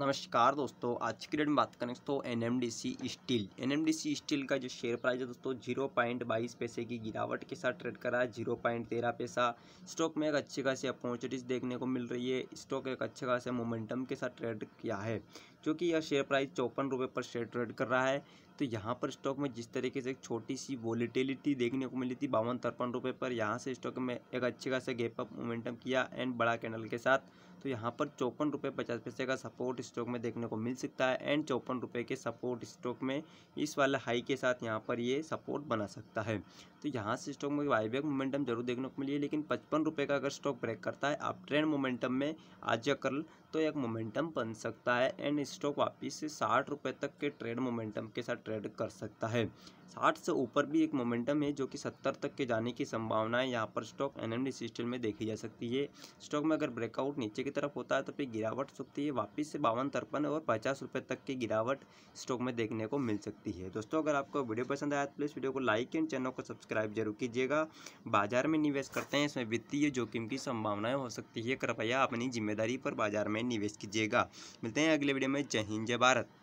नमस्कार दोस्तों आज की डेट में बात करें दोस्तों N M D C steel N M D C steel का जो शेयर प्राइस है दोस्तों जीरो पॉइंट बाईस पैसे की गिरावट के साथ ट्रेड कर रहा है जीरो पॉइंट तेरह पैसा स्टॉक में एक अच्छी खासी अपॉर्चुनिटीज़ देखने को मिल रही है स्टॉक एक अच्छे खासे मोमेंटम के साथ ट्रेड किया है जो कि यह शेयर प्राइस चौपन रुपये पर शेयर ट्रेड कर रहा है तो यहाँ पर स्टॉक में जिस तरीके से एक छोटी सी वॉलीटिलिटी देखने को मिली थी बावन तिरपन रुपये पर यहाँ से स्टॉक में एक अच्छे खासा गैप अप मोमेंटम किया एंड बड़ा कैंडल के साथ तो यहाँ पर चौपन रुपये पचास पैसे का सपोर्ट स्टॉक में देखने को मिल सकता है एंड चौपन रुपये के सपोर्ट स्टॉक में इस वाले हाई के साथ यहाँ पर ये सपोर्ट बना सकता है तो यहाँ से स्टॉक में वाईबैक मोमेंटम जरूर देखने को मिली है लेकिन पचपन रुपये का अगर स्टॉक ब्रेक करता है आप ट्रेंड मोमेंटम में आज या कल तो एक मोमेंटम बन सकता है एंड स्टॉक वापस से साठ रुपये तक के ट्रेड मोमेंटम के साथ ट्रेड कर सकता है साठ से ऊपर भी एक मोमेंटम है जो कि सत्तर तक के जाने की संभावना है यहाँ पर स्टॉक एन एम सिस्टम में देखी जा सकती है स्टॉक में अगर ब्रेकआउट नीचे की तरफ होता है तो फिर गिरावट सकती है वापस से बावन तरपन और पचास रुपये तक की गिरावट स्टॉक में देखने को मिल सकती है दोस्तों अगर आपको वीडियो पसंद आया तो प्लीज़ वीडियो को लाइक एंड चैनल को सब्सक्राइब जरूर कीजिएगा बाजार में निवेश करते हैं इसमें वित्तीय जोखिम की संभावनाएं हो सकती है कृपया अपनी जिम्मेदारी पर बाजार में निवेश कीजिएगा मिलते हैं अगले वीडियो में जय हिंद जय भारत